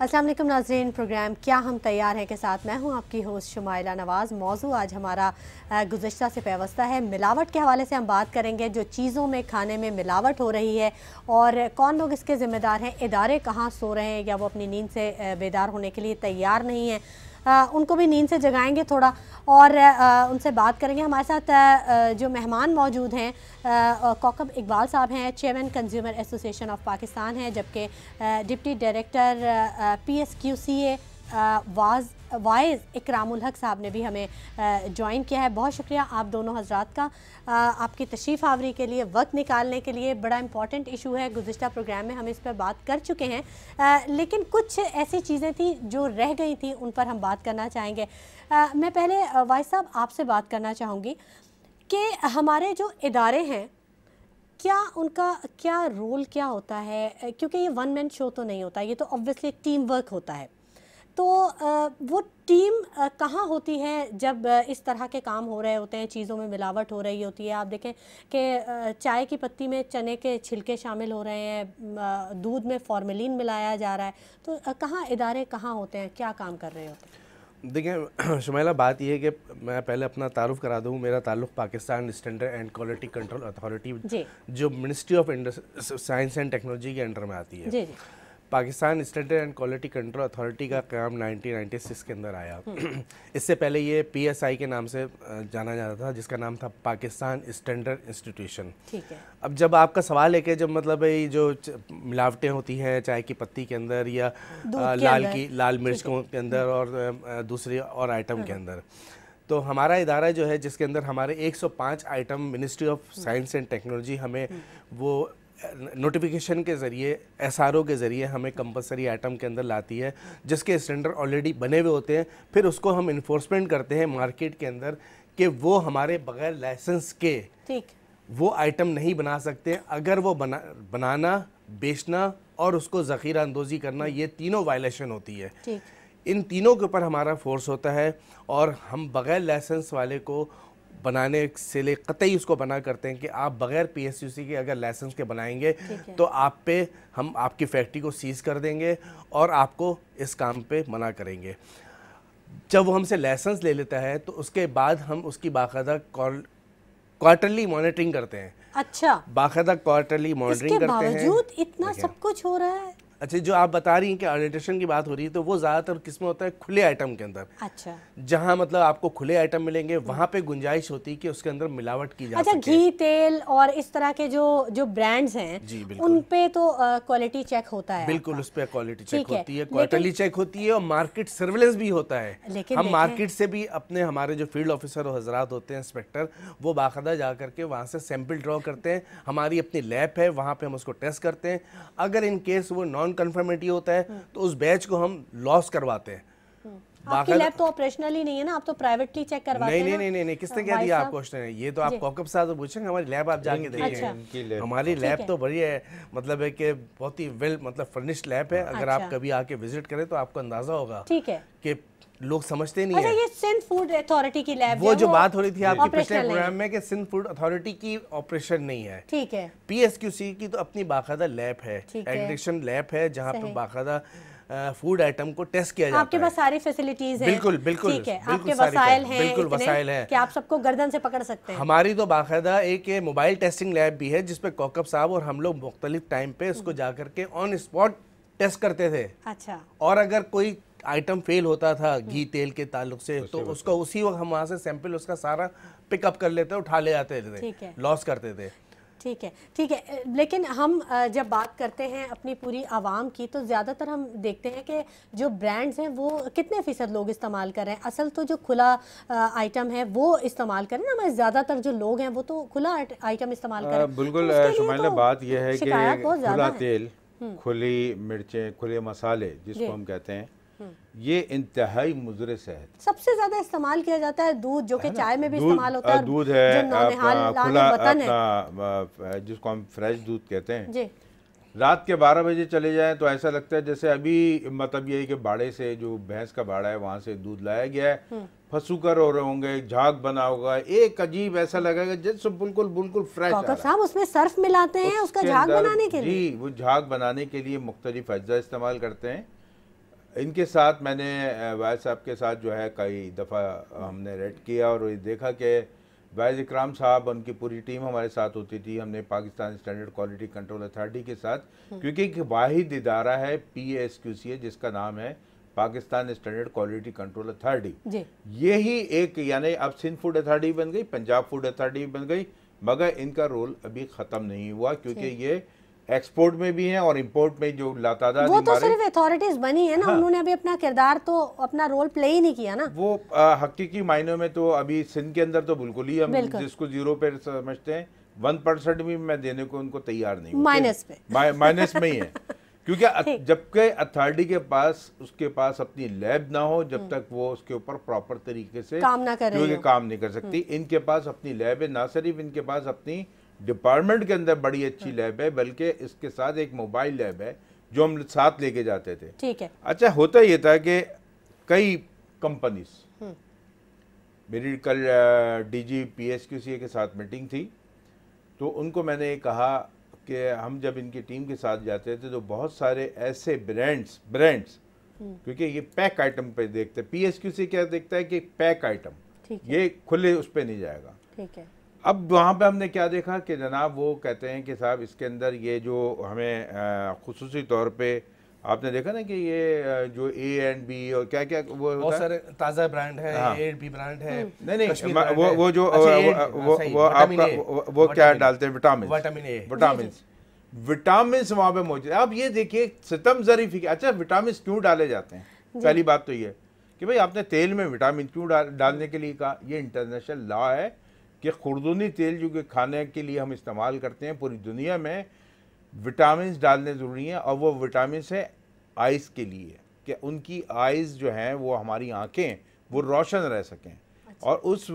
असलम नाजरीन प्रोग्राम क्या हम तैयार हैं के साथ मैं हूं आपकी होस्ट शुमाइला नवाज़ मौजू आज हमारा गुजशत से व्यवस्था है मिलावट के हवाले से हम बात करेंगे जो चीज़ों में खाने में मिलावट हो रही है और कौन लोग इसके ज़िम्मेदार हैं इदारे कहाँ सो रहे हैं या वो अपनी नींद से बेदार होने के लिए तैयार नहीं हैं आ, उनको भी नींद से जगाएंगे थोड़ा और आ, उनसे बात करेंगे हमारे साथ आ, जो मेहमान मौजूद हैं कौकब इकबाल साहब हैं chairman consumer association of Pakistan हैं जबकि deputy director P S Q C A वाज वाइज इकरामुल हक साहब ने भी हमें ज्वाइन किया है बहुत शुक्रिया आप दोनों हजरात का आपकी तशरीफ़ आवरी के लिए वक्त निकालने के लिए बड़ा इंपॉर्टेंट इशू है गुजशत प्रोग्राम में हम इस पर बात कर चुके हैं लेकिन कुछ ऐसी चीज़ें थी जो रह गई थी उन पर हम बात करना चाहेंगे मैं पहले वाइज साहब आपसे बात करना चाहूँगी कि हमारे जो इदारे हैं क्या उनका क्या रोल क्या होता है क्योंकि ये वन मैन शो तो नहीं होता ये तो ऑब्वियसली टीम वर्क होता है तो वो टीम कहाँ होती है जब इस तरह के काम हो रहे होते हैं चीज़ों में मिलावट हो रही होती है आप देखें कि चाय की पत्ती में चने के छिलके शामिल हो रहे हैं दूध में फॉर्मेलिन मिलाया जा रहा है तो कहाँ इदारे कहाँ होते हैं क्या काम कर रहे होते हैं देखिए शुमैला बात यह है कि मैं पहले अपना तारुफ करा दूँ मेरा ताल्लुक Pakistan standard and quality control authority जो ministry of science and technology के अंडर में आती है जी जी। Pakistan standard and quality control authority का क्याम 1996 के अंदर आया इससे पहले ये पीएसआई के नाम से जाना जाता था जिसका नाम था पाकिस्तान स्टैंडर्ड इंस्टीट्यूशन ठीक है अब जब आपका सवाल है कि जब मतलब ये जो मिलावटें होती हैं चाय की पत्ती के अंदर या लाल की लाल मिर्च के अंदर और दूसरी और आइटम के हम्म। अंदर तो हमारा इदारा जो है जिसके अंदर हमारे 105 item ministry of science and technology हमें हम्म। वो नोटिफिकेशन के ज़रिए एस के ज़रिए हमें कंपलसरी आइटम के अंदर लाती है जिसके स्टैंडर्ड ऑलरेडी बने हुए होते हैं फिर उसको हम इन्फोर्समेंट करते हैं मार्केट के अंदर कि वो हमारे बगैर लाइसेंस के ठीक वो आइटम नहीं बना सकते अगर वो बना बनाना बेचना और उसको ज़ख़ीरा अंदोज़ी करना ये तीनों वायलेशन होती है ठीक इन तीनों के ऊपर हमारा फोर्स होता है और हम बग़ैर लाइसेंस वाले को बनाने से ले कतई उसको बना करते हैं कि आप बगैर पी के अगर लाइसेंस के बनाएंगे तो आप पे हम आपकी फैक्ट्री को सीज कर देंगे और आपको इस काम पे मना करेंगे जब वो हमसे लाइसेंस ले लेता है तो उसके बाद हम उसकी बाकायदा क्वार्टरली मॉनिटरिंग करते हैं अच्छा बाकायदा क्वार्टरली मॉनिटरिंग करते हैं इतना सब कुछ हो रहा है अच्छा जो आप बता रही हैं कि ऑडिटेशन की बात हो रही है तो वो ज़्यादातर किसमें होता है खुले आइटम के अंदर अच्छा जहाँ मतलब आपको खुले आइटम मिलेंगे वहाँ पे गुंजाइश होती है कि उसके अंदर मिलावट की जा अच्छा घी तेल और इस तरह के जो जो ब्रांड्स हैं उन पे तो क्वालिटी चेक होता है बिल्कुल उस पर क्वालिटी चेक होती है क्वार्टरली चेक होती है और मार्केट सर्वेलेंस भी होता है हम मार्केट से भी अपने हमारे जो फील्ड ऑफिसर और हजरात होते हैं इंस्पेक्टर वो बाकायदा जा करके वहाँ से सैंपल ड्रॉ करते हैं हमारी अपनी लैब है वहाँ पे हम उसको टेस्ट करते हैं अगर इन केस वो नॉन नॉन कन्फर्मेटी होता है हाँ। तो उस बैच को हम लॉस करवाते हैं हाँ। आपकी लैब तो ऑपरेशनल ही नहीं है ना आप तो प्राइवेटली चेक करवाते नहीं, हैं नहीं नहीं नहीं नहीं किसने हाँ, कह दिया ये तो आप कॉकअप साहब तो पूछेंगे हमारी लैब आप जाके देखिए अच्छा। हमारी लैब तो बढ़िया है मतलब है कि बहुत ही वेल मतलब फर्निश्ड लैब है अगर आप अच्छा। कभी आके विजिट करें तो आपको अंदाजा होगा ठीक है कि लोग समझते नहीं अच्छा है ये सिंध फूड अथॉरिटी की लैब वो जो वो बात हो रही थी आपके पिछले प्रोग्राम में कि सिंध फूड अथॉरिटी की ऑपरेशन नहीं है ठीक है पीएसक्यूसी की तो अपनी बाकायदा लैब है एडिक्शन लैब है जहाँ पर बाकायदा फूड आइटम को टेस्ट किया जाता है आपके पास सारी फैसिलिटीज हैं बिल्कुल बिल्कुल ठीक है बिल्कुल, आपके वसाइल हैं बिल्कुल वसाइल हैं कि आप सबको गर्दन से पकड़ सकते हैं हमारी तो बाकायदा एक मोबाइल टेस्टिंग लैब भी है जिसपे कॉकअप साहब और हम लोग मुख्तलिफ टाइम पे उसको हम्म। जाकर के ऑन स्पॉट टेस्ट करते थे अच्छा और अगर कोई आइटम फेल होता था हम्म। घी तेल के ताल्लुक से तो उसका उसी वक्त हम वहाँ से सैंपल उसका सारा पिकअप कर लेते उठा ले जाते थे लॉस करते थे ठीक है ठीक है लेकिन हम जब बात करते हैं अपनी पूरी आवाम की तो ज़्यादातर हम देखते हैं कि जो ब्रांड्स हैं वो कितने फ़ीसद लोग इस्तेमाल कर रहे हैं असल तो जो खुला आइटम है वो इस्तेमाल करें ना हमारे ज़्यादातर जो लोग हैं वो तो खुला आइटम इस्तेमाल कर हैं बिल्कुल तो, तो बात यह है कि खुला तेल हम्म। खुली मिर्चें खुले मसाले जिसको हम कहते हैं ये इंतहाई मुजर सेहत सबसे ज्यादा इस्तेमाल किया जाता है दूध जो कि चाय में भी इस्तेमाल होता है दूध है खुला जिसको हम फ्रेश दूध कहते हैं रात के बारह बजे चले जाएं तो ऐसा लगता है जैसे अभी मतलब ये कि बाड़े से जो भैंस का बाड़ा है वहाँ से दूध लाया गया है हम्म। फसूकर हो रहे होंगे झाग बना होगा एक अजीब ऐसा लगेगा जैसे बिल्कुल बिल्कुल फ्रेश साहब उसमें सर्फ मिलाते हैं उसका झाग बनाने के लिए जी वो झाग बनाने के लिए मुख्तलिफ अज्जा इस्तेमाल करते हैं इनके साथ मैंने वायद साहब के साथ जो है कई दफ़ा हमने रेड किया और ये देखा कि वायद इकराम साहब उनकी पूरी टीम हमारे साथ होती थी हमने Pakistan standard quality control authority के साथ हम्म। क्योंकि एक वाहिद इदारा है P S Q C A जिसका नाम है Pakistan standard quality control authority यही एक यानी अब सिंध फूड अथॉरिटी बन गई पंजाब फूड अथॉरिटी बन गई मगर इनका रोल अभी ख़त्म नहीं हुआ क्योंकि ये एक्सपोर्ट में भी हैं और इंपोर्ट में जो लाता वो तो सिर्फ अथॉरिटीज बनी है ना हाँ। उन्होंने अभी अपना किरदार तो अपना रोल प्ले ही नहीं किया ना वो हकीकी मायनों में तो अभी सिंध के अंदर तो बिल्कुल ही हम जिसको जीरो पे समझते हैं वन परसेंट भी मैं देने को उनको तैयार नहीं माइनस पे माइनस में ही है क्योंकि जबकि अथॉरिटी के पास उसके पास अपनी लैब ना हो जब हम्म। तक वो उसके ऊपर प्रॉपर तरीके से काम ना करे क्योंकि काम नहीं कर सकती हम्म। इनके पास अपनी लैब है ना सिर्फ इनके पास अपनी डिपार्टमेंट के अंदर बड़ी अच्छी लैब है बल्कि इसके साथ एक मोबाइल लैब है जो हम साथ लेके जाते थे ठीक है अच्छा होता ये था कि कई कंपनीज हम्म। मेरी कल डीजी पीएसक्यूसीए के साथ मीटिंग थी तो उनको मैंने ये कहा कि हम जब इनकी टीम के साथ जाते थे तो बहुत सारे ऐसे ब्रांड्स हम्म। ब्रांड्स क्योंकि ये पैक आइटम पे देखते हैं पीएसक्यूसी क्या देखता है कि पैक आइटम ये खुले उस पर नहीं जाएगा ठीक है अब वहाँ पे हमने क्या देखा कि जनाब वो कहते हैं कि साहब इसके अंदर ये जो हमें खसूस तौर पे आपने देखा ना कि ये जो ए एंड बी और क्या क्या वो बहुत सारे ताज़ा ब्रांड है हाँ। ए एंड बी ब्रांड है हम्म। नहीं नहीं वो वो जो अच्छा, हाँ, वो वो आपका वो क्या डालते हैं विटामिन विटामिन विटामिन विटामिन वहाँ पे मौजूद है आप ये देखिए सितम जरीफी अच्छा विटामिन क्यों डाले जाते हैं पहली बात तो ये कि भाई आपने तेल में विटामिन क्यों डालने के लिए कहा ये इंटरनेशनल लॉ है कि खुरदुनी तेल जो कि खाने के लिए हम इस्तेमाल करते हैं पूरी दुनिया में विटामिन डालने ज़रूरी हैं और वो विटामिन है आइज़ के लिए कि उनकी आइज़ जो हैं वो हमारी आँखें वो रोशन रह सकें अच्छा। और उस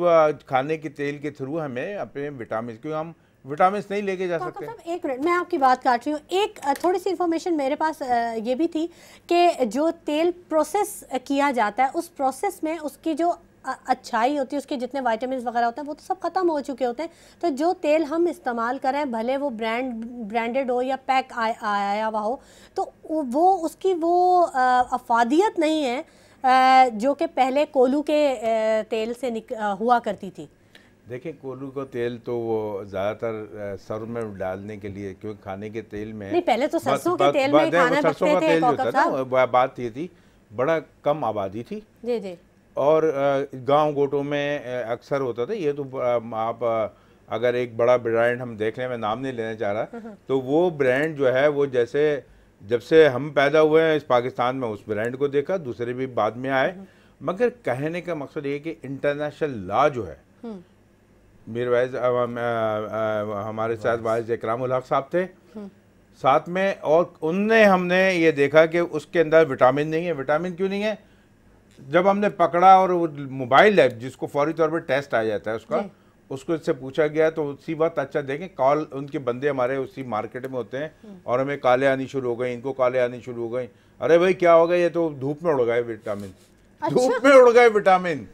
खाने के तेल के थ्रू हमें अपने विटामिन क्योंकि हम विटामिन नहीं लेके जा सकते हैं एक मिनट मैं आपकी बात काट रही हूँ एक थोड़ी सी इन्फॉर्मेशन मेरे पास ये भी थी कि जो तेल प्रोसेस किया जाता है उस प्रोसेस में उसकी जो अच्छाई होती है उसके जितने वाइटामिन वगैरह होते हैं वो तो सब ख़त्म हो चुके होते हैं तो जो तेल हम इस्तेमाल करें भले वो ब्रांड ब्रांडेड हो या पैक आया हुआ हो तो वो उसकी वो अफादियत नहीं है जो कि पहले कोलू के तेल से हुआ करती थी देखिए कोलू का को तेल तो वो ज़्यादातर सर में डालने के लिए क्योंकि खाने के तेल में नहीं पहले तो सरसों के तेल में खाना सरसों का तेल होता था बात ये थी बड़ा कम आबादी थी जी जी और गांव गोटों में अक्सर होता था ये तो आप अगर एक बड़ा ब्रांड हम देख लें मैं नाम नहीं लेना चाह रहा हम्म, हम्म। तो वो ब्रांड जो है वो जैसे जब से हम पैदा हुए हैं इस पाकिस्तान में उस ब्रांड को देखा दूसरे भी बाद में आए हम्म, मगर कहने का मकसद ये कि इंटरनेशनल लॉ जो है मेरे वाइज हमारे साथ वाइज इकराम साहब थे साथ में और उनने हमने ये देखा कि उसके अंदर विटामिन नहीं है विटामिन क्यों नहीं है जब हमने पकड़ा और वो मोबाइल ऐप जिसको फौरी तौर पर टेस्ट आ जाता है उसका उसको इससे पूछा गया तो उसी वक्त अच्छा देखें कॉल उनके बंदे हमारे उसी मार्केट में होते हैं हम्म। और हमें काले आनी शुरू हो गई इनको काले आनी शुरू हो गई अरे भाई क्या हो गया ये तो धूप में उड़ गए विटामिन अच्छा। धूप में उड़ गए विटामिन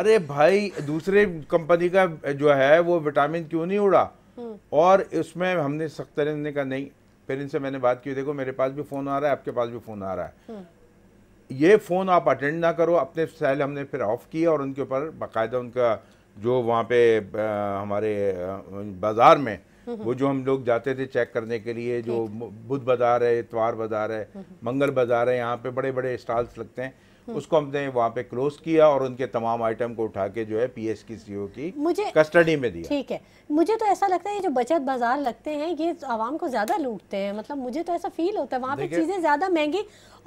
अरे भाई दूसरे कंपनी का जो है वो विटामिन क्यों नहीं उड़ा हम्म। और उसमें हमने सख्त ने कहा नहीं फिर इनसे मैंने बात की देखो मेरे पास भी फ़ोन आ रहा है आपके पास भी फ़ोन आ रहा है हम्म। ये फ़ोन आप अटेंड ना करो अपने सेल हमने फिर ऑफ़ किया और उनके ऊपर बाकायदा उनका जो वहाँ पे आ, हमारे बाज़ार में हम्म, हम्म। वो जो हम लोग जाते थे चेक करने के लिए जो बुध बाज़ार है इतवार बाज़ार है हम्म, मंगल बाज़ार है यहाँ पे बड़े बड़े स्टॉल्स लगते हैं हम्म। उसको हमने वहाँ पे क्लोज किया और उनके तमाम आइटम को उठा के जो है पी एस की सी ओ e की मुझे कस्टडी में दिया ठीक है मुझे तो ऐसा लगता है ये जो बचत बाजार लगते हैं ये आवाम को ज़्यादा लूटते हैं मतलब मुझे तो ऐसा फील होता है वहाँ पे चीज़ें ज़्यादा महंगी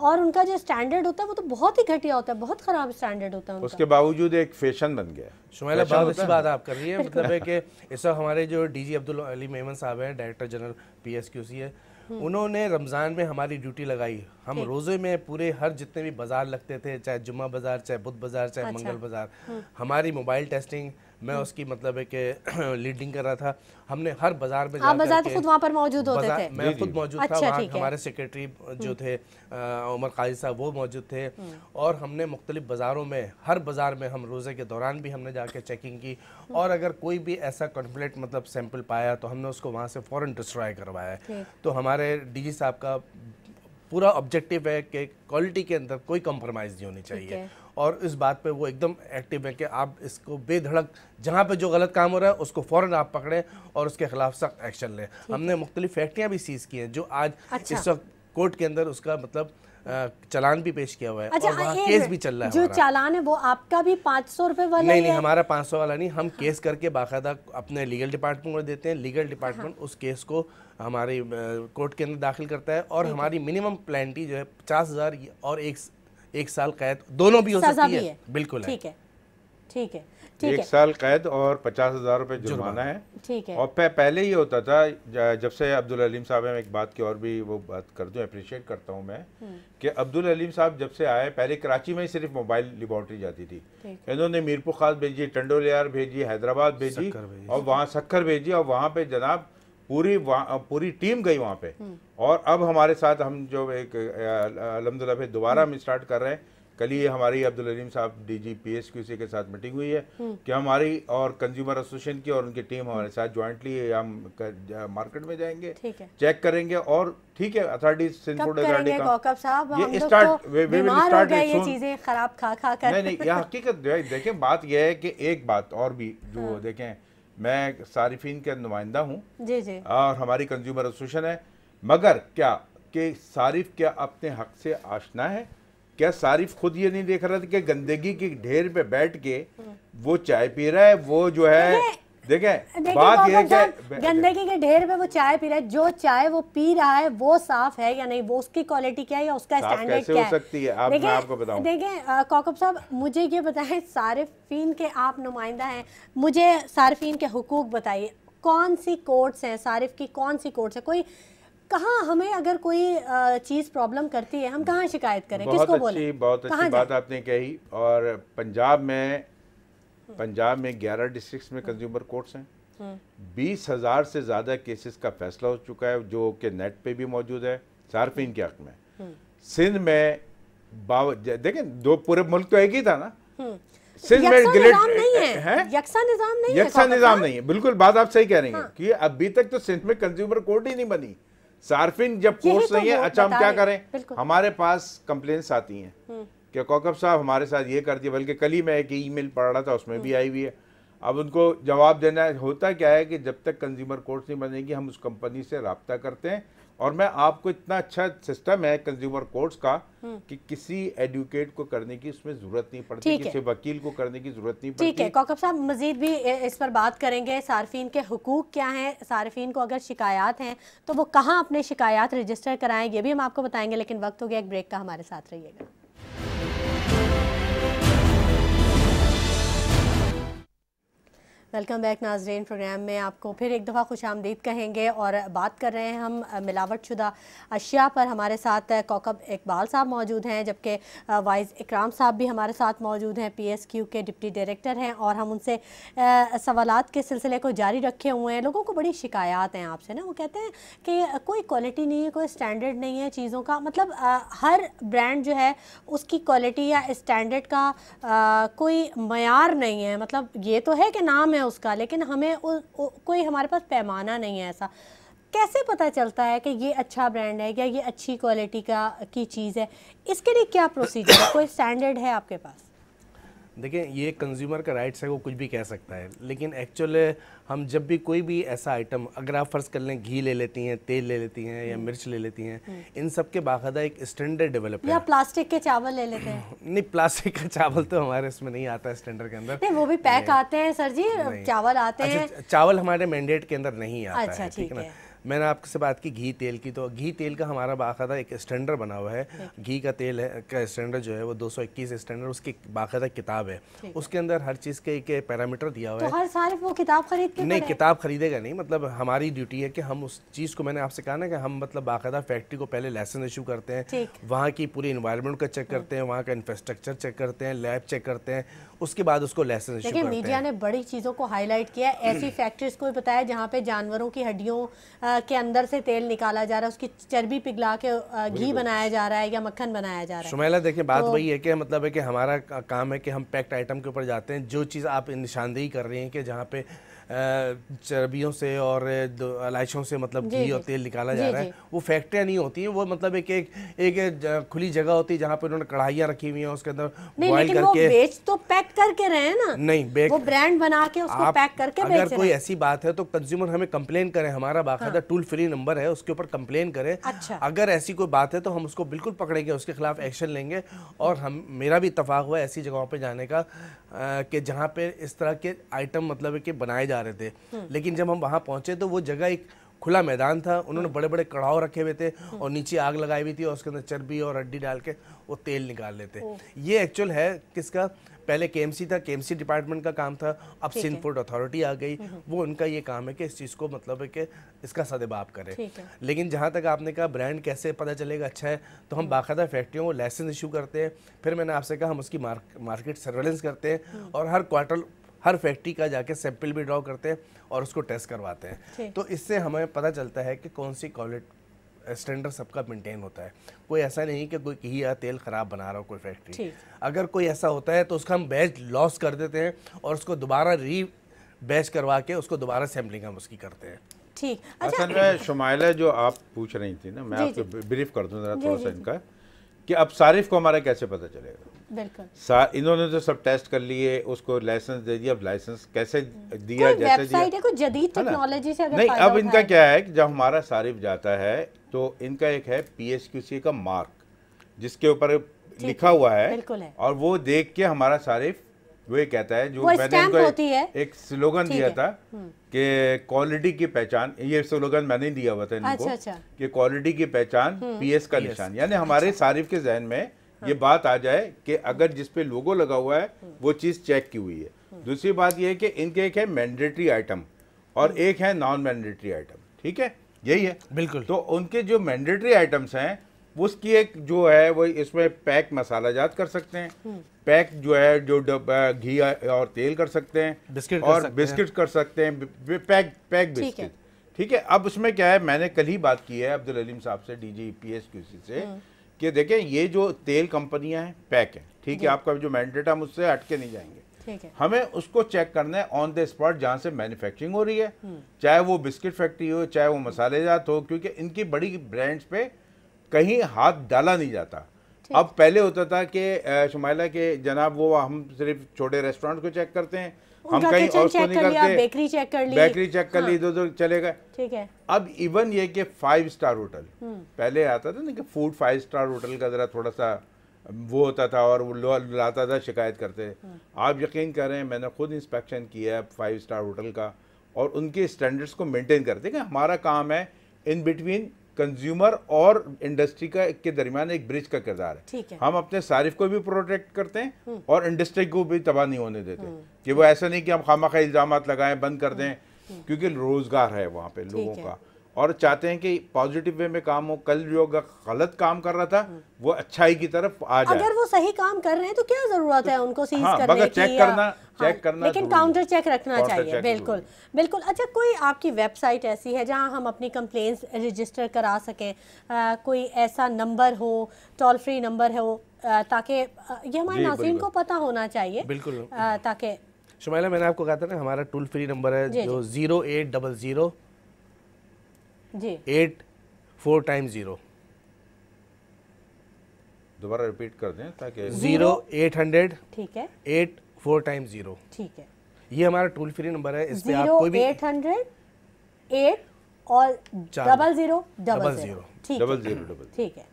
और उनका जो स्टैंडर्ड होता है वो तो बहुत ही घटिया होता है बहुत खराब स्टैंडर्ड होता है उसके बावजूद एक फैशन बन गया शुमेला बहुत अच्छी बात आप कर रही है मतलब है कि इस वक्त हमारे जो डीजी अब्दुल अली मेमन साहब हैं डायरेक्टर जनरल पीएसक्यूसी है उन्होंने रमज़ान में हमारी ड्यूटी लगाई हम रोज़े में पूरे हर जितने भी बाज़ार लगते थे चाहे जुम्मा बाज़ार चाहे बुध बाज़ार चाहे अच्छा। मंगल बाज़ार हम्म। हमारी मोबाइल टेस्टिंग मैं हम्म। उसकी मतलब है कि लीडिंग कर रहा था हमने हर बाजार में बाजार तो खुद वहाँ पर मौजूद होते थे मैं खुद मौजूद अच्छा, था वहाँ हमारे सेक्रेटरी जो हम्म। थे उमर काजी साहब वो मौजूद थे हम्म। और हमने मुख्तलिफ बाज़ारों में हर बाज़ार में हम रोज़े के दौरान भी हमने जाके चेकिंग की और अगर कोई भी ऐसा कॉन्फ्लेक्ट मतलब सैम्पल पाया तो हमने उसको वहाँ से फ़ौरन डिस्ट्रॉय करवाया तो हमारे डी साहब का पूरा ऑब्जेक्टिव है कि क्वालिटी के अंदर कोई कम्प्रोमाइज़ नहीं होनी चाहिए और इस बात पे वो एकदम एक्टिव है कि आप इसको बेधड़क जहाँ पे जो गलत काम हो रहा है उसको फ़ौरन आप पकड़ें और उसके खिलाफ सख्त एक्शन लें हमने मुख्तलिफ फैक्ट्रियाँ भी सीज़ की हैं जो आज अच्छा। इस वक्त कोर्ट के अंदर उसका मतलब चालान भी पेश किया हुआ है अच्छा, और वहाँ केस भी चल रहा है जो चालान है वो आपका भी पाँच सौ रुपये वाला नहीं नहीं हमारा पाँच सौ वाला नहीं हम केस हाँ। करके बाकायदा अपने लीगल डिपार्टमेंट को देते हैं लीगल डिपार्टमेंट हाँ। उस केस को हमारे कोर्ट के अंदर दाखिल करता है और हमारी मिनिमम प्लान्टी जो है पचास हज़ार और एक एक साल कैद दोनों भी हो सकती है।, है बिल्कुल ठीक है ठीक है एक साल कैद और पचास हजार रूपए जुर्माना है ठीक है और पहले ही होता था जब से अब्दुल अलीम साहब हैं एक बात की और भी वो बात कर दूं अप्रिशिएट करता हूं मैं हम्म। कि अब्दुल अलीम साहब जब से आए पहले कराची में ही सिर्फ मोबाइल लिबोरेटरी जाती थी इन्होंने मीरपुर खास भेजी टंडोलियार भेजी हैदराबाद भेजी और वहाँ सक्खर भेजी और वहाँ पे जनाब पूरी पूरी टीम गई वहाँ पे हम्म। और अब हमारे साथ हम जो एक अलहमदिल्ला फिर दोबारा हम्म। हम स्टार्ट कर रहे हैं कल ही हमारी अब्दुल अलीम साहब डी जी पी एस के साथ मीटिंग हुई है हम्म। कि हमारी और कंज्यूमर एसोसिएशन की और उनकी टीम हमारे साथ ज्वाइंटली हम मार्केट में जाएंगे चेक करेंगे और ठीक है अथॉरिटीज तो अथॉरिटी चीजें खराब खा खा कर नहीं नहीं हकीकत देखिए बात यह है कि एक बात और भी जो हाँ। देखें मैं सारिफिन के नुमाइंदा हूँ और हमारी कंज्यूमर एसोसिएशन है मगर क्या कि सारिफ क्या अपने हक से आशना है क्या सारिफ खुद ये नहीं देख रहा था कि गंदगी के ढेर पे बैठ के हम्म। वो चाय पी रहा है वो जो है देखे बात ये है गंदगी के ढेर में वो चाय पी रहा है जो चाय वो पी रहा है वो साफ है या नहीं वो उसकी क्वालिटी क्या है या उसका स्टैंडर्ड क्या हो सकती है आप, देखे, मैं आपको बताऊं देखें कौकब साहब मुझे ये बताएं सार्फिन के आप नुमाइंदा हैं मुझे सार्फिन के हकूक बताइए कौन सी कोर्ट्स हैं सारिफ की कौन सी कोर्ट्स है कोई कहाँ हमें अगर कोई चीज़ प्रॉब्लम करती है हम कहाँ शिकायत करें किसको बोले बहुत अच्छी बात आपने कही और पंजाब में पंजाब में 11 डिस्ट्रिक्ट्स में कंज्यूमर कोर्ट्स हैं बीस हज़ार से ज़्यादा केसेस का फैसला हो चुका है जो कि नेट पे भी मौजूद है सार्फिन के हक में सिंध में देखें दो पूरे मुल्क तो एक ही था ना सिंध में गिलेट है, है? यकसा निजाम नहीं है निजाम नहीं है बिल्कुल बात आप सही कह रही हैं हाँ। कि अभी तक तो सिंध में कंज्यूमर कोर्ट ही नहीं बनी सार्फिन जब कोर्ट नहीं तो है अच्छा हम क्या करें हमारे पास कंप्लेन्स आती हैं हम्म। कि कौकब साहब हमारे साथ ये कर दिया बल्कि कल ही मैं एक ईमेल पढ़ रहा था उसमें भी हम्म। आई हुई है अब उनको जवाब देना है होता क्या है कि जब तक कंज्यूमर कोर्ट नहीं बनेगी हम उस कंपनी से रबता करते हैं और मैं आपको इतना अच्छा सिस्टम है कंज्यूमर कोर्ट्स का हम्म। कि किसी एडवोकेट को करने की उसमें जरूरत नहीं पड़ती किसी वकील को करने की जरूरत नहीं पड़ती ठीक है कौकब साहब मजीद भी इस पर बात करेंगे सार्फिन के हकूक क्या हैं सार्फिन को अगर शिकायत हैं तो वो कहाँ अपने शिकायत रजिस्टर कराएं ये भी हम आपको बताएंगे लेकिन वक्त हो गया एक ब्रेक का हमारे साथ रहिएगा वेलकम बैक नाजरेन प्रोग्राम में आपको फिर एक दफ़ा खुश आमदीद कहेंगे और बात कर रहे हैं हम मिलावट शुदा अशिया पर हमारे साथ कौकब इकबाल साहब मौजूद हैं जबकि वाइस इकराम साहब भी हमारे साथ मौजूद हैं पी एस क्यू के डिप्टी डायरेक्टर हैं और हम उनसे सवालत के सिलसिले को जारी रखे हुए हैं लोगों को बड़ी शिकायत हैं आपसे ना वो कहते हैं कि कोई क्वालिटी नहीं है कोई स्टैंडर्ड नहीं है चीज़ों का मतलब आ, हर ब्रांड जो है उसकी क्वालिटी या स्टैंडर्ड का आ, कोई मैार नहीं है मतलब ये तो है कि नाम है उसका लेकिन हमें उ, उ, कोई हमारे पास पैमाना नहीं है ऐसा कैसे पता चलता है कि ये अच्छा ब्रांड है या ये अच्छी क्वालिटी का की चीज़ है इसके लिए क्या प्रोसीजर है कोई स्टैंडर्ड है आपके पास देखिए ये कंज्यूमर का राइट्स है वो कुछ भी कह सकता है लेकिन एक्चुअल हम जब भी कोई भी ऐसा आइटम अगर आप फर्ज कर लें घी ले लेती हैं तेल ले लेती हैं या हम्म। मिर्च ले लेती हैं हम्म। इन सब के बाकायदा एक स्टैंडर्ड डेवलप या प्लास्टिक के चावल ले लेते हैं नहीं प्लास्टिक का चावल तो हमारे इसमें नहीं आता स्टैंडर्ड के अंदर नहीं वो भी पैक आते हैं सर जी चावल आते अच्छा, हैं चावल हमारे मैंडेट के अंदर नहीं आता अच्छा, है ठीक है मैंने आपसे बात की घी तेल की तो घी तेल का हमारा बाकायदा एक स्टैंडर्ड बना हुआ है घी का तेल है का स्टैंडर्ड जो है वो 221 स्टैंडर्ड उसकी बाकायदा किताब है उसके अंदर हर चीज़ के एक पैरामीटर दिया हुआ तो है तो हर साल वो किताब खरीद के नहीं किताब खरीदेगा नहीं मतलब हमारी ड्यूटी है कि हम उस चीज़ को मैंने आपसे कहा ना कि हम मतलब बाकायदा फैक्ट्री को पहले लाइसेंस इशू करते हैं वहाँ की पूरी इन्वायरमेंट का चेक करते हैं वहाँ का इंफ्रास्ट्रक्चर चेक करते हैं लैब चेक करते हैं उसके बाद उसको लाइसेंस देखिए मीडिया ने बड़ी चीज़ों को हाईलाइट किया ऐसी फैक्ट्रीज को बताया जहाँ पे जानवरों की हड्डियों के अंदर से तेल निकाला जा रहा है उसकी चर्बी पिघला के घी बनाया जा रहा है या मक्खन बनाया जा रहा है सुमेला देखिए बात तो, वही है कि मतलब है कि हमारा काम है कि हम पैक्ड आइटम के ऊपर जाते हैं जो चीज़ आप निशानदेही कर रही हैं कि जहाँ पे चर्बियों से और अलाइशों से मतलब घी और तेल निकाला जा रहा है वो फैक्ट्रियाँ नहीं होती हैं वो मतलब एक एक एक खुली जगह होती है जहाँ पे उन्होंने कढ़ाइयाँ रखी हुई हैं उसके अंदर बॉइल करके बेच तो पैक करके रहे ना नहीं बेच वो ब्रांड बना के उसको पैक करके अगर कोई ऐसी बात है तो कंज्यूमर हमें कंप्लेन करें हमारा बाकायदा टूल फ्री नंबर है उसके ऊपर कंप्लेन करें अच्छा। अगर ऐसी कोई बात है तो हम उसको बिल्कुल पकड़ेंगे उसके खिलाफ एक्शन लेंगे और हम मेरा भी इतफाक हुआ ऐसी जगहों पर जाने का कि जहाँ पे इस तरह के आइटम मतलब कि बनाए जा जा रहे थे हम्म। लेकिन जब हम वहाँ पहुँचे तो वो जगह एक खुला मैदान था उन्होंने हम्म। बड़े बड़े कड़ाव रखे हुए थे हम्म। और नीचे आग लगाई हुई थी और उसके अंदर चर्बी और हड्डी डाल के वो तेल निकाल लेते ये एक्चुअल है किसका पहले के था के डिपार्टमेंट का काम था अब सिंध फूड अथॉरिटी आ गई वो उनका ये काम है कि इस चीज़ को मतलब है कि इसका सदबाप करें लेकिन जहाँ तक आपने कहा ब्रांड कैसे पता चलेगा अच्छा है तो हम बाकायदा फैक्ट्रियों को लाइसेंस इशू करते हैं फिर मैंने आपसे कहा हम उसकी मार्क, मार्केट सर्वेलेंस करते हैं और हर क्वार्टर हर फैक्ट्री का जाके सैंपल भी ड्रॉ करते हैं और उसको टेस्ट करवाते हैं तो इससे हमें पता चलता है कि कौन सी क्वालिटी स्टैंडर्ड सबका मेंटेन होता है कोई ऐसा नहीं कि कोई कही या तेल ख़राब बना रहा हो कोई फैक्ट्री अगर कोई ऐसा होता है तो उसका हम बैच लॉस कर देते हैं और उसको दोबारा री बैच करवा के उसको दोबारा सैम्पलिंग हम उसकी करते हैं ठीक अच्छा असल अच्छा, में शुमाइला जो आप पूछ रही थी ना मैं आपको ब्रीफ कर दूँ थोड़ा सा इनका कि अब सारिफ को हमारा कैसे पता चलेगा बिल्कुल इन्होंने तो सब टेस्ट कर लिए उसको लाइसेंस दे दिया अब लाइसेंस कैसे दिया जैसे दिया कोई जदीद टेक्नोलॉजी हाँ से अगर नहीं अब इनका क्या है कि जब हमारा सारिफ जाता है तो इनका एक है पीएसक्यूसी का मार्क जिसके ऊपर लिखा हुआ है, है और वो देख के हमारा सारिफ वो कहता है जो मैंने इनको एक स्लोगन दिया था हम्म। कि क्वालिटी की पहचान ये स्लोगन मैंने दिया हुआ था इनको अच्छा, अच्छा। कि क्वालिटी की पहचान पीएस हम्म। का निशान यानी अच्छा। हमारे सारिफ के जहन में ये हाँ। बात आ जाए कि अगर जिस पे लोगो लगा हुआ है वो चीज़ चेक की हुई है हाँ। दूसरी बात ये है कि इनके एक है मैंडेटरी आइटम और हाँ। एक है नॉन मैंडेटरी आइटम ठीक है यही है बिल्कुल तो उनके जो मैंडेटरी आइटम्स हैं उसकी एक जो है वो इसमें पैक मसाला जात कर सकते हैं पैक जो है जो घी और तेल कर सकते हैं बिस्किट और बिस्किट कर सकते हैं पैक पैक बिस्किट ठीक है अब उसमें क्या है मैंने कल ही बात की है अब्दुल अलीम साहब से D G P S Q C से कि देखें ये जो तेल कंपनियां हैं पैक हैं ठीक है आपका जो मैंडेट है हम उससे हटके नहीं जाएंगे हमें उसको चेक करना है ऑन द स्पॉट जहाँ से मैन्युफैक्चरिंग हो रही है हम्म। चाहे वो बिस्किट फैक्ट्री हो चाहे वो मसालेजात हो क्योंकि इनकी बड़ी ब्रांड्स पे कहीं हाथ डाला नहीं जाता अब पहले होता था कि शुमाला के जनाब वो हम सिर्फ छोटे रेस्टोरेंट को चेक करते हैं हम कहीं और तो नहीं करते बेकरी चेक कर ली बेकरी चेक कर ली हाँ। इधर उधर चले गए ठीक है अब इवन ये कि फाइव स्टार होटल पहले आता था ना कि फूड फाइव स्टार होटल का ज़रा थोड़ा सा वो होता था और वो लाता था शिकायत करते हम्म। आप यकीन करें मैंने खुद इंस्पेक्शन किया है फाइव स्टार होटल का और उनके स्टैंडर्ड्स को मेंटेन करते कि हमारा काम है इन बिटवीन कंज्यूमर और इंडस्ट्री का के दरमियान एक ब्रिज का किरदार है हम अपने सारिफ को भी प्रोटेक्ट करते हैं हम्म। और इंडस्ट्री को भी तबाह नहीं होने देते हम्म। कि वो ऐसा नहीं कि हम खामा खा इल्ज़ाम लगाएं बंद कर दें हम्म। क्योंकि रोज़गार है वहाँ पे लोगों का और चाहते हैं कि पॉजिटिव वे में काम हो कल जो गलत काम कर रहा था वो अच्छाई की तरफ आ जाए अगर वो सही काम कर रहे हैं तो क्या जरूरत है उनको सीज हाँ, करने की चेक करना हाँ, चेक करना लेकिन काउंटर चेक रखना चाहिए बिल्कुल बिल्कुल अच्छा कोई आपकी वेबसाइट ऐसी है जहां हम अपनी कंप्लेंट्स रजिस्टर करा सकें कोई ऐसा नंबर हो टोल फ्री नंबर हो ताकि ये हमारे नाजीन को पता होना चाहिए बिल्कुल ताकि शुमाला मैंने आपको कहा था ना हमारा टोल फ्री नंबर है जो zero eight double zero eight four time zero दोबारा रिपीट कर दें ताकि ज़ीरो एट हंड्रेड ठीक है एट फोर टाइम ज़ीरो ठीक है ये हमारा टूल फ्री नंबर है इस पे आप कोई भी एट हंड्रेड एट और double zero double zero double zero double ठीक है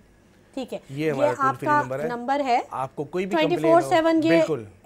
ठीक है ये, ये आपका नंबर, नंबर है आपको कोई भी ट्वेंटी फोर सेवन ये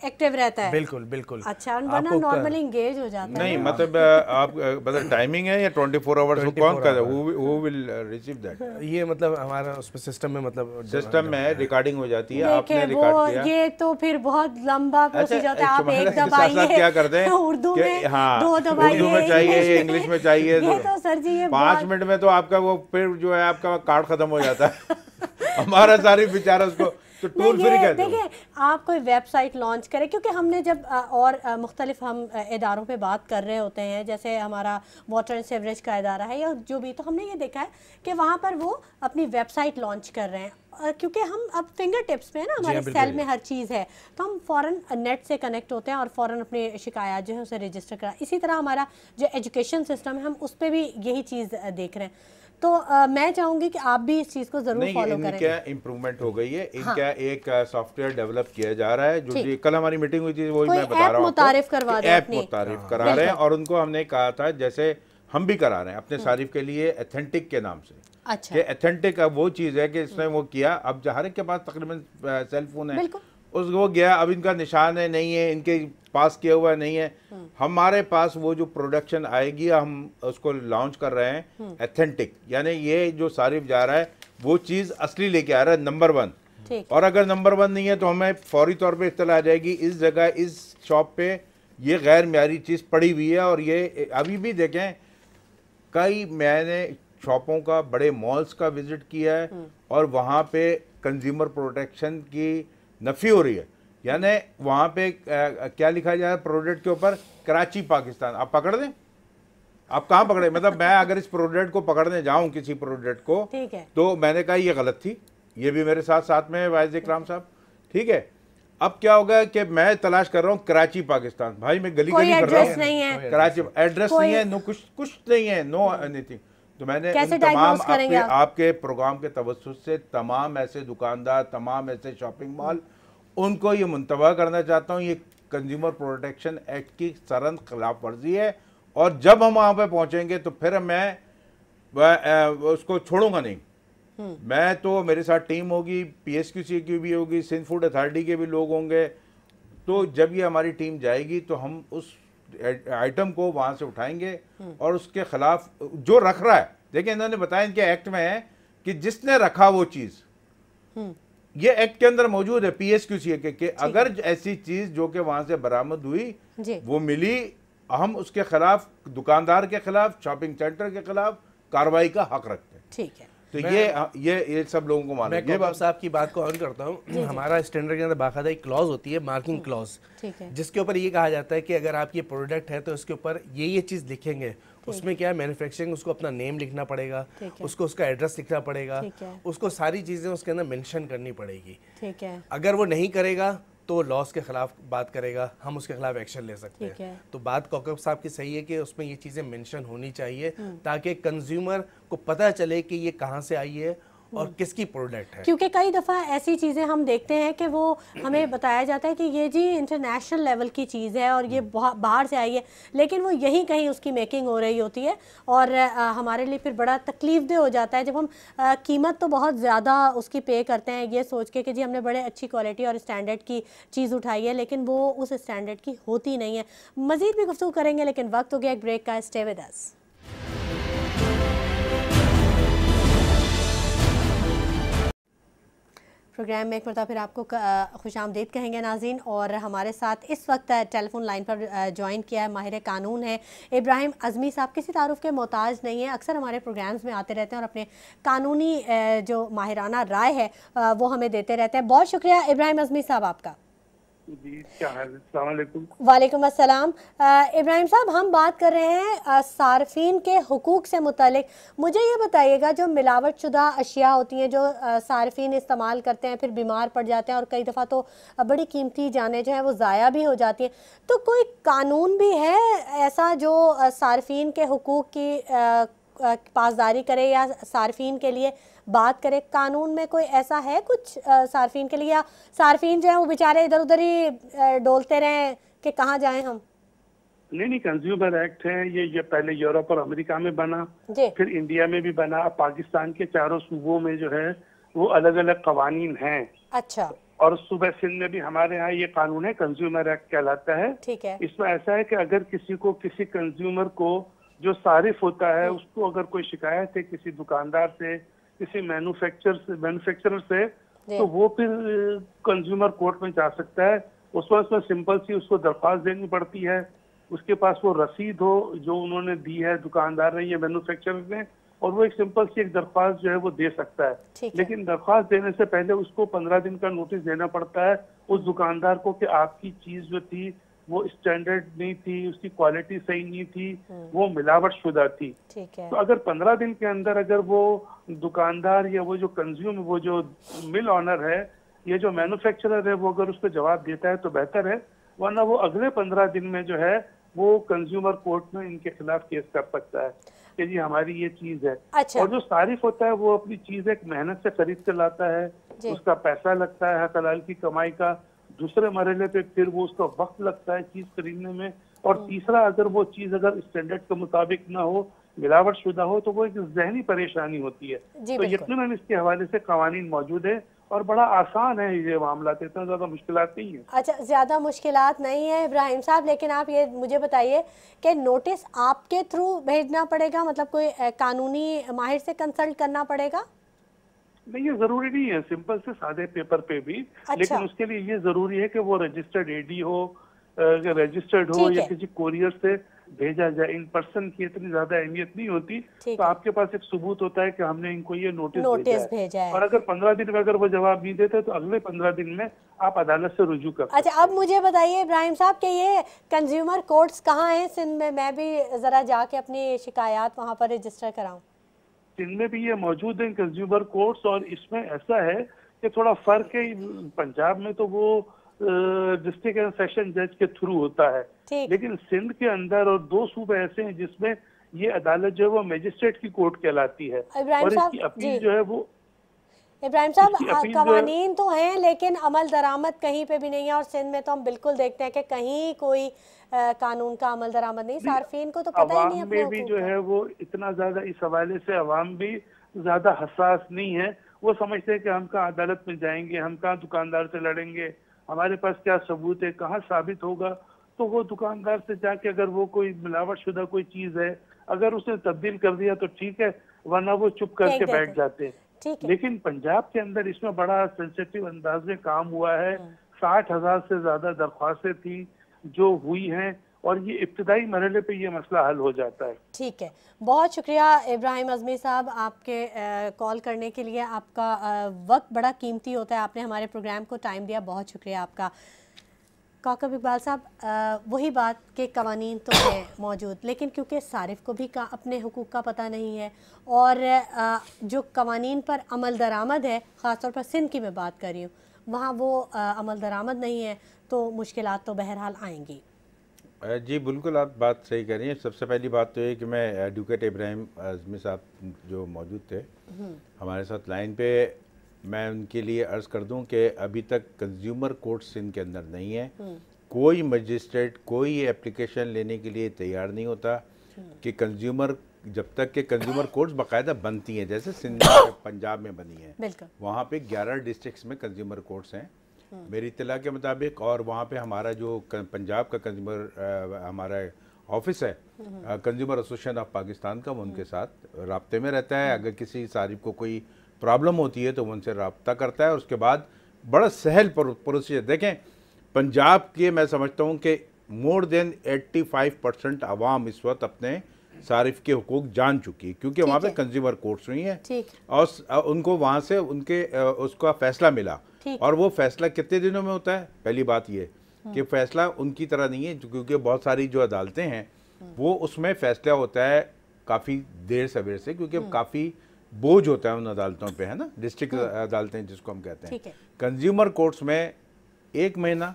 एक्टिव रहता है बिल्कुल बिल्कुल अच्छा वरना नॉर्मली इंगेज हो जाता है नहीं हाँ। मतलब आप मतलब टाइमिंग है या ट्वेंटी फोर आवर्स कौन कर वो विल रिसीव दैट ये मतलब हमारा उसमें सिस्टम में मतलब सिस्टम में रिकॉर्डिंग हो जाती है आपने रिकॉर्ड किया ये तो फिर बहुत लंबा प्रोसीजर अच्छा, होता है आप एक दबाइए क्या करते हैं हाँ, उर्दू में दो दबाइए उर्दू में चाहिए इंग्लिश में चाहिए तो सर जी ये पाँच मिनट में तो आपका वो फिर जो है आपका कार्ड खत्म हो जाता है हमारा सारे विचार उसको तो टूल फ्री कहते देखिए आप कोई वेबसाइट लॉन्च करें क्योंकि हमने जब और मुख्तलिफ हम इदारों पे बात कर रहे होते हैं जैसे हमारा वाटर एंड सेवरेज का इदारा है या जो भी तो हमने ये देखा है कि वहाँ पर वो अपनी वेबसाइट लॉन्च कर रहे हैं क्योंकि हम अब फिंगर टिप्स पे है ना हमारे सेल हाँ, में हर चीज़ है तो हम फ़ौरन नेट से कनेक्ट होते हैं और फ़ौरन अपनी शिकायत जो है उसे रजिस्टर करा इसी तरह हमारा जो एजुकेशन सिस्टम है हम उस पर भी यही चीज़ देख रहे हैं तो आ, मैं चाहूंगी कि आप भी इस चीज को जरूर फॉलो करें क्या इम्प्रूवमेंट हो गई है इनका हाँ। एक सॉफ्टवेयर डेवलप किया जा रहा है जो कल हमारी मीटिंग हुई थी वही मैं बता रहा हूँ करवा ऐप मुतारिफ हाँ। करा रहे हैं और उनको हमने कहा था जैसे हम भी करा रहे हैं अपने हम्म। सारिफ के लिए एथेंटिक के नाम से अच्छा ये एथेंटिक वो चीज़ है कि इसने हम्म। वो किया अब जहर के पास तकरीबन सेल फोन है उस वो गया अब इनका निशान है नहीं है इनके पास किया हुआ नहीं है हम्म। हमारे पास वो जो प्रोडक्शन आएगी हम उसको लॉन्च कर रहे हैं एथेंटिक हम्म। यानी ये जो सारिफ जा रहा है वो चीज़ असली लेके आ रहा है नंबर वन और अगर नंबर वन नहीं है तो हमें फौरी तौर पर इतला आ जाएगी इस जगह इस शॉप पे ये गैर म्यारी चीज़ पड़ी हुई है और ये अभी भी देखें कई मैंने शॉपों का बड़े मॉल्स का विज़िट किया है हम्म। और वहाँ पे कंज्यूमर प्रोटेक्शन की नफ़ी हो रही है यानी वहाँ पे क्या लिखा जा रहा है प्रोडक्ट के ऊपर कराची पाकिस्तान आप पकड़ दें आप कहाँ पकड़े मतलब मैं अगर इस प्रोडक्ट को पकड़ने जाऊँ किसी प्रोडक्ट को तो मैंने कहा ये गलत थी ये भी मेरे साथ साथ में वायज इकराम साहब ठीक है अब क्या होगा कि मैं तलाश कर रहा हूँ कराची पाकिस्तान भाई मैं गली गली कर रहा हूँ कराची एड्रेस नहीं है नो कुछ कुछ नहीं है नो एनीथिंग तो मैंने कैसे तमाम आपके, आपके प्रोग्राम के तवसत से तमाम ऐसे दुकानदार तमाम ऐसे शॉपिंग मॉल उनको ये मुंतबा करना चाहता हूँ ये कंज्यूमर प्रोटेक्शन एक्ट की सरन खिलाफ वर्जी है और जब हम वहाँ पे पहुँचेंगे तो फिर मैं उसको छोड़ूंगा नहीं हम्म। मैं तो मेरे साथ टीम होगी सी की भी होगी सिंध फूड अथॉरिटी के भी लोग होंगे तो जब ये हमारी टीम जाएगी तो हम उस आइटम को वहां से उठाएंगे और उसके खिलाफ जो रख रहा है देखिए इन्होंने बताया इनके एक्ट में है कि जिसने रखा वो चीज़ ये एक्ट के अंदर मौजूद है पीएसक्यूसीए के, के अगर ऐसी चीज जो कि वहां से बरामद हुई वो मिली हम उसके खिलाफ दुकानदार के खिलाफ शॉपिंग सेंटर के खिलाफ कार्रवाई का हक रखते हैं ठीक है तो ये ये ये सब लोगों को मालूम मैं साहब की बात को ऑन करता हूँ हमारा स्टैंडर्ड के अंदर बाकायदा एक क्लॉज होती है मार्किंग क्लॉज जिसके ऊपर ये कहा जाता है कि अगर आप ये प्रोडक्ट है तो इसके ऊपर ये ये चीज़ लिखेंगे उसमें क्या है मैन्युफैक्चरिंग उसको अपना नेम लिखना पड़ेगा उसको उसका एड्रेस लिखना पड़ेगा उसको सारी चीज़ें उसके अंदर मेंशन करनी पड़ेगी ठीक है अगर वो नहीं करेगा तो लॉस के खिलाफ बात करेगा हम उसके खिलाफ एक्शन ले सकते हैं तो बात कौकब साहब की सही है कि उसमें ये चीज़ें मेंशन होनी चाहिए हम्म। ताकि कंज्यूमर को पता चले कि ये कहाँ से आई है और किसकी प्रोडक्ट है क्योंकि कई दफ़ा ऐसी चीज़ें हम देखते हैं कि वो हमें बताया जाता है कि ये जी इंटरनेशनल लेवल की चीज़ है और ये हम्म। बाहर से आई है लेकिन वो यहीं कहीं उसकी मेकिंग हो रही होती है और आ, हमारे लिए फिर बड़ा तकलीफदेह हो जाता है जब हम आ, कीमत तो बहुत ज़्यादा उसकी पे करते हैं ये सोच के कि जी हमने बड़े अच्छी क्वालिटी और स्टैंडर्ड की चीज़ उठाई है लेकिन वो उस स्टैंडर्ड की होती नहीं है मज़ीद भी गुफ्तु करेंगे लेकिन वक्त हो गया एक ब्रेक का स्टे विद अस प्रोग्राम में एक मरत फिर आपको खुश आमदीद कहेंगे नाजीन और हमारे साथ इस वक्त टेलीफोन लाइन पर ज्वाइन किया है माहिर कानून है इब्राहिम अजमी साहब किसी तारुफ के मोहताज नहीं है अक्सर हमारे प्रोग्राम्स में आते रहते हैं और अपने कानूनी जो माहिराना राय है वो हमें देते रहते हैं बहुत शुक्रिया इब्राहिम अजमी साहब आपका तो वालेकुम अस्सलाम इब्राहिम साहब हम बात कर रहे हैं सार्फिन के हकूक से मुतलिक मुझे ये बताइएगा जो मिलावट शुदा अशिया होती हैं जो सार्फिन इस्तेमाल करते हैं फिर बीमार पड़ जाते हैं और कई दफ़ा तो बड़ी कीमती जाने जो हैं वो ज़ाया भी हो जाती हैं तो कोई कानून भी है ऐसा जो सार्फिन के हकूक की पासदारी करे या सार्फिन के लिए बात करें कानून में कोई ऐसा है कुछ सार्फिन के लिए या सार्फिन जो है वो बेचारे इधर उधर ही डोलते रहे कि कहाँ जाए हम नहीं नहीं कंज्यूमर एक्ट है ये ये पहले यूरोप और अमेरिका में बना फिर इंडिया में भी बना पाकिस्तान के चारों सूबों में जो है वो अलग अलग कवानीन है अच्छा और सुबह सिंध में भी हमारे यहाँ ये कानून है कंज्यूमर एक्ट कहलाता है ठीक है इसमें ऐसा है कि अगर किसी को किसी कंज्यूमर को जो सारिफ होता है उसको अगर कोई शिकायत है किसी दुकानदार से किसी मैन्युफैक्चर से मैन्युफैक्चरर से तो वो फिर कंज्यूमर कोर्ट में जा सकता है उसमें उसमें सिंपल सी उसको दरख्वास्त देनी पड़ती है उसके पास वो रसीद हो जो उन्होंने दी है दुकानदार ने या मैन्युफैक्चरर ने और वो एक सिंपल सी एक दरख्वास्त जो है वो दे सकता है लेकिन दरख्वास्त देने से पहले उसको पंद्रह दिन का नोटिस देना पड़ता है उस दुकानदार को कि आपकी चीज जो थी वो स्टैंडर्ड नहीं थी उसकी क्वालिटी सही नहीं थी हम्म। वो मिलावट शुदा थी तो अगर पंद्रह दिन के अंदर अगर वो दुकानदार या वो जो कंज्यूम वो जो मिल ऑनर है ये जो मैन्युफैक्चरर है वो अगर उसको जवाब देता है तो बेहतर है वरना वो अगले पंद्रह दिन में जो है वो कंज्यूमर कोर्ट में इनके खिलाफ केस कर सकता है कि जी हमारी ये चीज है अच्छा। और जो तारीफ होता है वो अपनी चीज एक मेहनत से खरीद कर लाता है उसका पैसा लगता है हलाल की कमाई का दूसरे मरहले पे फिर वो उसका वक्त लगता है चीज़ खरीदने में और हम्म। तीसरा अगर वो चीज़ अगर स्टैंडर्ड के मुताबिक ना हो मिलावट शुदा हो तो वो एक जहनी परेशानी होती है तो यकीन इसके हवाले से कवानीन मौजूद है और बड़ा आसान है ये मामला तो, इतना ज़्यादा मुश्किल नहीं है अच्छा ज़्यादा मुश्किल नहीं है इब्राहिम साहब लेकिन आप ये मुझे बताइए कि नोटिस आपके थ्रू भेजना पड़ेगा मतलब कोई कानूनी माहिर से कंसल्ट करना पड़ेगा नहीं ये जरूरी नहीं है सिंपल से सादे पेपर पे भी अच्छा। लेकिन उसके लिए ये जरूरी है कि वो रजिस्टर्ड एडी हो रजिस्टर्ड हो या किसी कोरियर से भेजा जाए इन पर्सन की इतनी ज्यादा अहमियत नहीं होती तो आपके पास एक सबूत होता है कि हमने इनको ये नोटिस, नोटिस भेजा, है। भेजा है और अगर पंद्रह दिन में अगर वो जवाब नहीं देते तो अगले पंद्रह दिन में आप अदालत से रुजू कर अच्छा अब मुझे बताइए इब्राहिम साहब कि ये कंज्यूमर कोर्ट्स कहाँ हैं सिंध में मैं भी जरा जाके अपनी शिकायत वहाँ पर रजिस्टर कराऊँ जिनमें भी ये मौजूद है कंज्यूमर कोर्ट्स और इसमें ऐसा है कि थोड़ा फर्क है पंजाब में तो वो डिस्ट्रिक्ट एंड सेशन जज के थ्रू होता है लेकिन सिंध के अंदर और दो सूबे ऐसे हैं जिसमें ये अदालत जो है वो मैजिस्ट्रेट की कोर्ट कहलाती है और इसकी अपील जो है वो इब्राहिम साहब कवानीन तो हैं लेकिन अमल दरामद कहीं पे भी नहीं है और सिंध में तो हम बिल्कुल देखते हैं कि कहीं कोई आ, कानून का अमल दरामद नहीं सार्फिन को तो पता ही नहीं अपने भी जो है वो इतना ज्यादा इस हवाले से अवाम भी ज्यादा हसास नहीं है वो समझते हैं कि हम कहाँ अदालत में जाएंगे हम कहाँ दुकानदार से लड़ेंगे हमारे पास क्या सबूत है कहाँ साबित होगा तो वो दुकानदार से जाके अगर वो कोई मिलावट शुदा कोई चीज है अगर उसने तब्दील कर दिया तो ठीक है वरना वो चुप करके बैठ जाते हैं लेकिन पंजाब के अंदर इसमें बड़ा सेंसिटिव अंदाज में काम हुआ है हाँ। साठ हजार से ज्यादा दरख्वास्तें थी जो हुई हैं और ये इब्तदाई मरहले पे ये मसला हल हो जाता है ठीक है बहुत शुक्रिया इब्राहिम अजमी साहब आपके कॉल करने के लिए आपका वक्त बड़ा कीमती होता है आपने हमारे प्रोग्राम को टाइम दिया बहुत शुक्रिया आपका काकब इकबाल साहब वही बात के कवानीन तो हैं मौजूद लेकिन क्योंकि सारिफ को भी का अपने हकूक़ का पता नहीं है और आ, जो कवानीन पर अमल दरामद है ख़ास पर सिंध की मैं बात कर रही हूँ वहाँ वो आ, अमल दरामद नहीं है तो मुश्किल तो बहरहाल आएंगी जी बिल्कुल आप बात सही कर रही हैं सबसे पहली बात तो ये कि मैं एडवोकेट इब्राहिम आजमी साहब जो मौजूद थे हम्म। हमारे साथ लाइन पे मैं उनके लिए अर्ज़ कर दूं कि अभी तक कंज्यूमर कोर्ट सिंध के अंदर नहीं है हम्म। कोई मजिस्ट्रेट कोई एप्लीकेशन लेने के लिए तैयार नहीं होता हम्म। कि कंज्यूमर जब तक के कंज्यूमर कोर्ट्स बाकायदा बनती हैं जैसे सिंध पंजाब में बनी है वहाँ पे 11 डिस्ट्रिक्ट्स में कंज्यूमर कोर्ट्स हैं हम्म। मेरी इतला के मुताबिक और वहाँ पे हमारा जो पंजाब का कंज्यूमर हमारा ऑफिस है कंज्यूमर एसोसिएशन ऑफ पाकिस्तान का वो उनके साथ रबते में रहता है अगर किसी सारिफ को कोई प्रॉब्लम होती है तो वो उनसे रबता करता है और उसके बाद बड़ा सहल प्रोसीजर देखें पंजाब के मैं समझता हूँ कि मोर देन 85 परसेंट आवाम इस वक्त अपने सारिफ के हकूक जान चुकी है क्योंकि वहाँ पे कंज्यूमर कोर्ट्स हुई हैं और उनको वहाँ से उनके उसका फैसला मिला और वो फैसला कितने दिनों में होता है पहली बात ये हम्म। कि फैसला उनकी तरह नहीं है क्योंकि बहुत सारी जो अदालतें हैं हम्म। वो उसमें फैसला होता है काफ़ी देर सवेर से क्योंकि हम्म। काफ़ी बोझ होता है उन अदालतों पे है ना डिस्ट्रिक्ट हाँ। अदालतें जिसको हम कहते हैं कंज्यूमर कोर्ट्स में एक महीना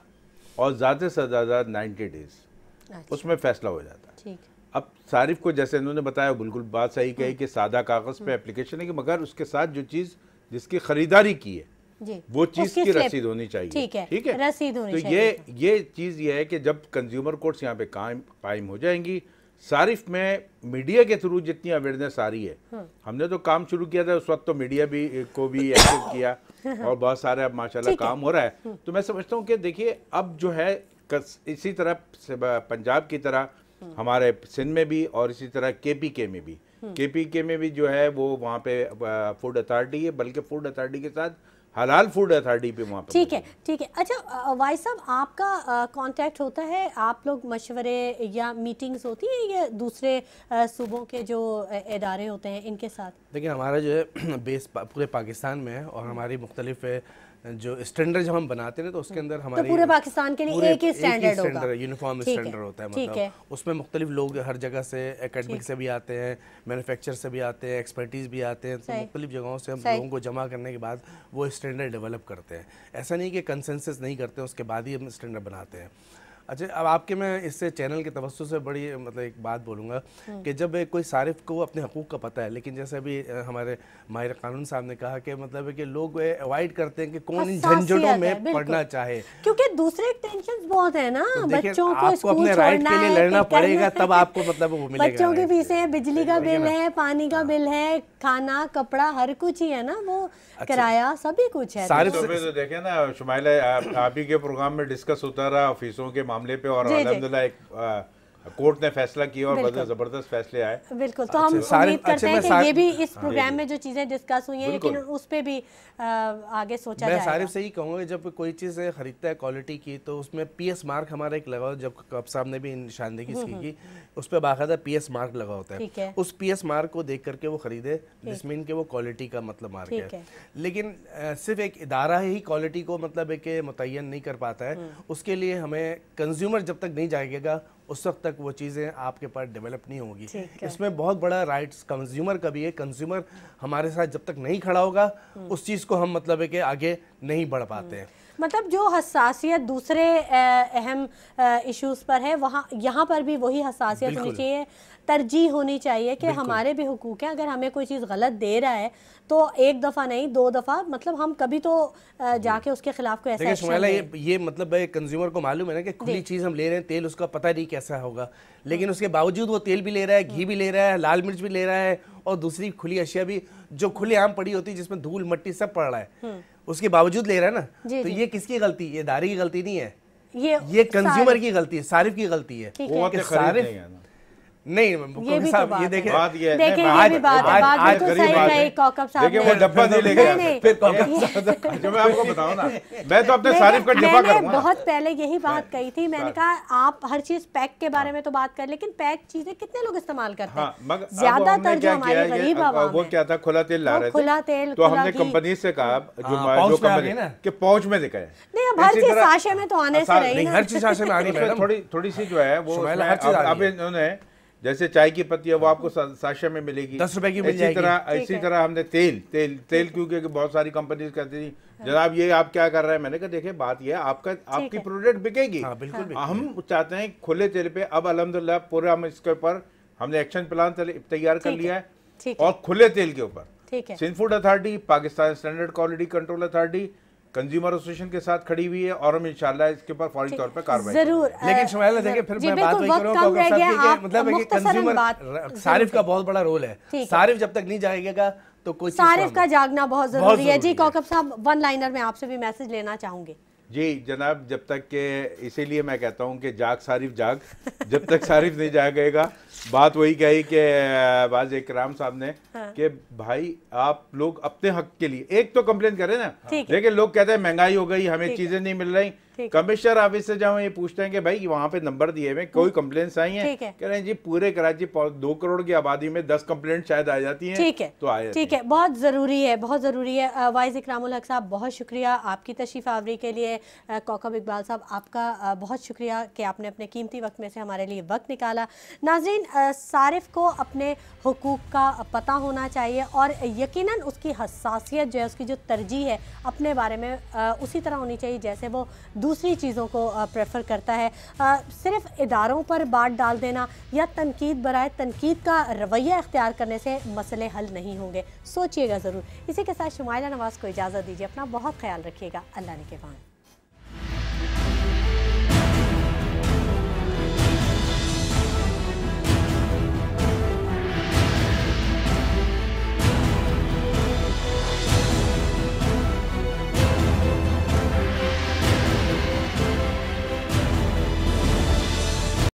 और ज़्यादा से ज़्यादा नाइन्टी डेज उसमें फैसला हो जाता है अब सारिफ को जैसे इन्होंने बताया बिल्कुल बात सही कही हाँ। कि सादा कागज़ पे एप्लीकेशन हाँ। है कि मगर उसके साथ जो चीज़ जिसकी खरीदारी की है वो चीज की रसीद होनी चाहिए ठीक है ठीक है रसीद होनी तो चाहिए। ये ये चीज ये है कि जब कंज्यूमर कोर्ट्स यहाँ पे कायम कायम हो जाएंगी सारिफ में मीडिया के थ्रू जितनी अवेयरनेस आ रही है हाँ। हमने तो काम शुरू किया था उस वक्त तो मीडिया भी को भी एक्टिव किया और बहुत सारे अब माशाल्लाह काम हो रहा है हम्म। तो मैं समझता हूँ कि देखिए अब जो है इसी तरह पंजाब की तरह हम्म। हमारे सिंध में भी और इसी तरह के में भी हम्म। के में भी जो है वो वहाँ पे फूड अथॉरिटी है बल्कि फूड अथॉरिटी के साथ हलाल फूड अथॉरिटी पे वहाँ ठीक है ठीक है अच्छा वाई साहब आपका कांटेक्ट होता है आप लोग मशवरे या मीटिंग्स होती है या दूसरे सूबों के जो इदारे होते हैं इनके साथ देखिए हमारा जो है बेस पूरे पाकिस्तान में है और हमारी मुख्तलिफ जो स्टैंडर्ड जब हम बनाते हैं तो उसके अंदर हमारे तो पूरे पाकिस्तान के लिए एक ही स्टैंडर्ड होगा यूनिफॉर्म स्टैंडर्ड होता है मतलब है। उसमें मुख्तलिफ लोग हर जगह से एकेडमिक से भी आते हैं मैन्युफैक्चर से भी आते हैं एक्सपर्टीज भी आते हैं तो मुख्तलिफ जगहों से हम लोगों को जमा करने के बाद वो स्टैंडर्ड डेवलप करते हैं ऐसा नहीं कि कंसेंसस नहीं करते उसके बाद ही हम स्टैंडर्ड बनाते हैं अच्छा अब आपके मैं इससे चैनल के तवस्त से बड़ी मतलब एक बात बोलूँगा हम्म। कि जब कोई सारिफ को अपने हकूक़ का पता है लेकिन जैसे अभी हमारे माहिर कानून साहब ने कहा कि मतलब है कि लोग अवॉइड करते हैं कि कौन इन झंझटों में पढ़ना चाहे क्योंकि दूसरे टेंशन बहुत है ना तो बच्चों को आपको अपने राइट के लिए लड़ना पड़ेगा तब आपको मतलब वो मिलेगा बच्चों की फीसें बिजली का बिल है पानी का हाँ। बिल है खाना कपड़ा हर कुछ ही है ना वो अच्छा। किराया सभी कुछ है सारिफ तो देखे ना शुमाइला आप ही के प्रोग्राम में डिस्कस होता रहा फीसों के मामले पे और अलहमदिल्ला एक आ, कोर्ट ने फैसला किया और बड़े जबरदस्त फैसले आए बिल्कुल तो हम उम्मीद करते हैं कि ये भी इस हाँ, प्रोग्राम में जो चीज़ें डिस्कस हुई हैं लेकिन उस पर भी आगे सोचा मैं सारे से ही कहूंगा जब कोई चीज़ खरीदता है क्वालिटी की तो उसमें पीएस मार्क हमारा एक लगा जब कप साहब ने भी निशानदेही हम्म, की हम्म। उस पर बाकायदा पी एस मार्क लगा होता है उस पी एस मार्क को देख करके वो खरीदे जिसमें इनके वो क्वालिटी का मतलब मार्क है लेकिन सिर्फ एक इदारा ही क्वालिटी को मतलब एक मुतन नहीं कर पाता है हम्म। उसके लिए हमें कंज्यूमर जब तक नहीं जाएगा उस वक्त तक वो चीज़ें आपके पास डेवलप नहीं होगी इसमें बहुत बड़ा राइट्स कंज्यूमर का भी है कंज्यूमर हमारे साथ जब तक नहीं खड़ा होगा हम्म। उस चीज़ को हम मतलब है कि आगे नहीं बढ़ पाते हैं हम्म। मतलब जो हसासियत दूसरे अहम इश्यूज पर है वहाँ यहाँ पर भी वही हसासियत होनी चाहिए तरजीह होनी चाहिए कि हमारे भी हकूक़ हैं अगर हमें कोई चीज़ गलत दे रहा है तो एक दफ़ा नहीं दो दफ़ा मतलब हम कभी तो जाके उसके खिलाफ कोई ऐसा ये, ये मतलब कंज्यूमर को मालूम है ना कि खुली चीज़ हम ले रहे हैं तेल उसका पता नहीं कैसा होगा लेकिन उसके बावजूद वो तेल भी ले रहा है घी भी ले रहा है लाल मिर्च भी ले रहा है और दूसरी खुली अशिया भी जो खुले आम पड़ी होती है जिसमें धूल मट्टी सब पड़ रहा है हम्म। उसके बावजूद ले रहा है ना तो ये किसकी गलती ये दारी की गलती नहीं है ये ये कंज्यूमर की गलती है सारिफ की गलती है वो सारिफ नहीं ये भी तो बात ये बात ये है तो वो डब्बा नहीं फिर जो मैं आपको बताऊं ना मैं तो अपने सारिफ का डब्बा करूंगा बहुत पहले यही बात हाँ, कही थी मैंने हाँ। कहा आप हर चीज पैक के बारे हाँ। में तो बात कर लेकिन पैक चीजें कितने लोग इस्तेमाल करते हैं ज्यादातर जो हमारे गरीब आवाम वो क्या था खुला तेल ला रहे थे खुला तेल तो हमने कंपनी से कहा जो कंपनी के पहुंच में दिखाए नहीं अब हर चीज आशे में तो आने से हर चीज आशे में आ रही है थोड़ी थोड़ी सी जो है वो अब इन्होंने जैसे चाय की पत्ती है वो आपको साशा में मिलेगी दस रुपए की मिल इसी तरह इसी तरह हमने तेल तेल तेल क्योंकि बहुत सारी कंपनीज कहती थी हाँ। जनाब ये आप क्या कर रहे हैं मैंने कहा देखे बात ये आपका आपकी प्रोडक्ट बिकेगी हाँ, बिल्कुल हम चाहते हैं खुले तेल पे अब अलहमदुल्ला पूरा हम इसके ऊपर हमने एक्शन प्लान तैयार कर लिया है और खुले तेल के ऊपर Sindh food authority Pakistan standard quality control authority consumer association के साथ खड़ी हुई है और हम इंशाल्लाह इसके ऊपर फौरी तौर पर कार्रवाई जरूर लेकिन शुमाइला देखिए फिर मैं बात वही करूँगा मतलब है कि कंज्यूमर सारिफ का बहुत बड़ा रोल है सारिफ जब तक नहीं जाएगा तो कोई सारिफ का जागना बहुत जरूरी है जी कौकब साहब वन लाइनर में आपसे भी मैसेज लेना चाहूंगी जी जनाब जब तक के इसीलिए मैं कहता हूँ कि जाग सारिफ जाग जब तक सारिफ नहीं जागेगा बात वही कही कि बाज इकराम साहब ने हाँ। कि भाई आप लोग अपने हक के लिए एक तो कंप्लेन करें ना लेकिन लोग कहते हैं महंगाई हो गई हमें चीज़ें नहीं मिल रही कमिश्नर ऑफिस से जब ये पूछते हैं कि भाई वहाँ पे नंबर दिए हुए कोई कंप्लेंट्स हम्म। आई हैं है। कह रहे हैं जी पूरे कराची दो करोड़ की आबादी में दस कंप्लेंट शायद आ जाती हैं ठीक है तो आए ठीक है बहुत ज़रूरी है बहुत ज़रूरी है वाइज इकराम हक साहब बहुत शुक्रिया आपकी तशीफ आवरी के लिए कौकब इकबाल साहब आपका बहुत शुक्रिया कि आपने अपने कीमती वक्त में से हमारे लिए वक्त निकाला नाजरीन सारिफ को अपने हकूक़ का पता होना चाहिए और यकीन उसकी हसासीत जो है उसकी जो तरजीह है अपने बारे में उसी तरह होनी चाहिए जैसे वो दूसरी चीज़ों को प्रेफर करता है सिर्फ इदारों पर बात डाल देना या तनकीद बरए तनकीद का रवैया अख्तियार करने से मसले हल नहीं होंगे सोचिएगा ज़रूर इसी के साथ शुमाइला नवाज़ को इजाज़त दीजिए अपना बहुत ख्याल रखिएगा अल्लाह ने के बाद